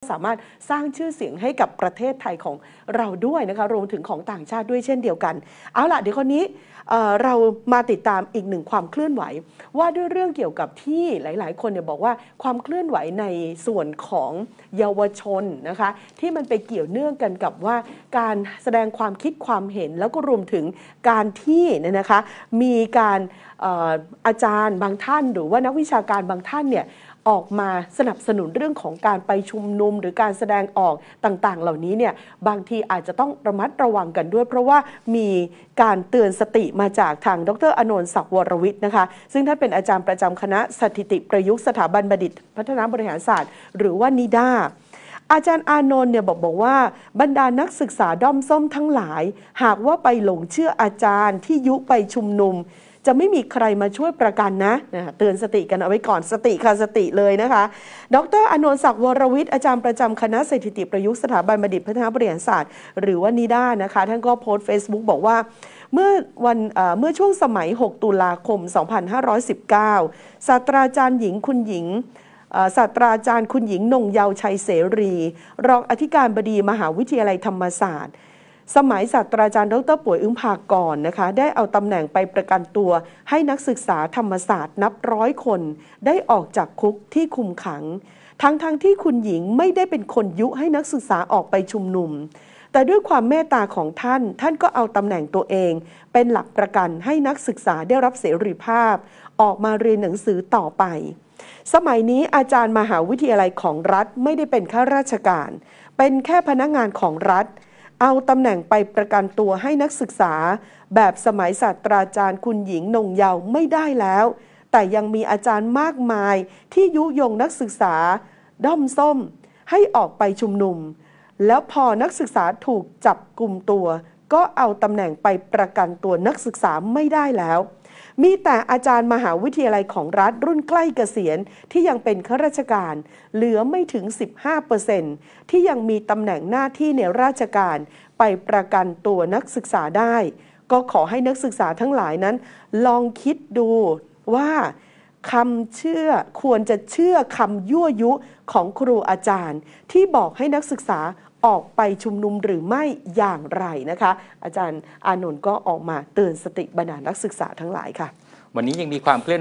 สามารถสร้างชื่อเสียงให้กับประเทศไทยของเราด้วยนะคะรวมถึงของต่างชาติด้วยเช่นเดียวกัน เอาล่ะเดี๋ยวคนนี้เเรามาติดตามอีกหนึ่งความเคลื่อนไหว ว่าด้วยเรื่องเกี่ยวกับที่หลายๆ คนเนี่ยบอกว่าความเคลื่อนไหวในส่วนของเยาวชนนะคะ ที่มันไปเกี่ยวเนื่องกันกับว่าการแสดงความคิดความเห็นแล้วก็รวมถึงการที่เนี่ยนะคะมีการอาจารย์บางท่าน หรือว่านักวิชาการบางท่านเนี่ยออกมาสนับสนุนเรื่องของการไปชุมนุม หรือการแสดงออกต่างๆ เหล่านี้เนี่ยบางทีอาจจะต้องระมัดระวังกันด้วยเพราะว่ามีการเตือนสติมาจากทางดรอนนท์ศักดิ์วรวิทย์นะคะ ซึ่งท่านเป็นอาจารย์ประจำคณะสถิติประยุกต์สถาบันบัณฑิต พัฒนาบริหารศาสตร์ หรือว่านิดาอาจารย์อานนท์เนี่ยบอกบอกว่าบรรดานักศึกษาด้อมส้มทั้งหลาย หากว่าไปหลงเชื่ออาจารย์ที่ยุไปชุมนุมจะไม่มีใครมาช่วยประกันนะนะ เตือนสติกันเอาไว้ก่อนสติค่ะ สติเลยนะคะ ดรอนนท์ศักดิ์วรวิทย์ อาจารย์ประจำคณะสถิติประยุกต์สถาบันบัณฑิต พัฒนาบริหารศาสตร์ หรือว่านิด้านะคะ ท่านก็โพสต์ Facebook บอกว่า เมื่อวันเมื่อช่วงสมัย 6 ตุลาคม 2519 ศาสตราจารย์หญิงคุณหญิงศาสตราจารย์คุณหญิงนงเยาวชัยเสรี รองอธิการบดีมหาวิทยาลัยธรรมศาสตร์สมัยศาสตราจารย์ดรป่วย อึ้งภากรนะคะได้เอาตำแหน่งไปประกันตัว ให้นักศึกษาธรรมศาสตร์ นับร้อยคน ได้ออกจากคุกที่คุมขัง ทั้งๆทที่คุณหญิงไม่ได้เป็นคนยุให้นักศึกษาออกไปชุมนุมแต่ด้วยความเมตตาของท่าน ท่านก็เอาตำแหน่งตัวเอง เป็นหลักประกันให้นักศึกษาได้รับเสรีภาพ ออกมาเรียนหนังสือต่อไป สมัยนี้อาจารย์มหาวิทยาลัยของรัฐไม่ได้เป็นข้าราชการ เป็นแค่พนักงงานของรัฐเอาตำแหน่งไปประกันตัวให้นักศึกษาแบบสมัยศาสตราจารย์คุณหญิงนงเยาวไม่ได้แล้ว แต่ยังมีอาจารย์มากมายที่ยุยงนักศึกษาด้อมส้ม ให้ออกไปชุมนุม แล้วพอนักศึกษาถูกจับกลุ่มตัว ก็เอาตำแหน่งไปประกันตัวนักศึกษาไม่ได้แล้วมีแต่อาจารย์มหาวิทยาลัยของรัฐรุ่นใกล้เกษียณที่ยังเป็นข้าราชการ เหลือไม่ถึง 15%ที่ยังมีตำแหน่งหน้าที่ในราชการ ไปประกันตัวนักศึกษาได้ ก็ขอให้นักศึกษาทั้งหลายนั้น ลองคิดดูว่าคำเชื่อควรจะเชื่อคำยั่วยุของครูอาจารย์ ที่บอกให้นักศึกษาออกไปชุมนุมหรือไม่อย่างไรนะคะ อาจารย์อานนท์ก็ออกมาเตือนสติบรรดานักศึกษาทั้งหลายค่ะ วันนี้ยังมีความเคลื่อน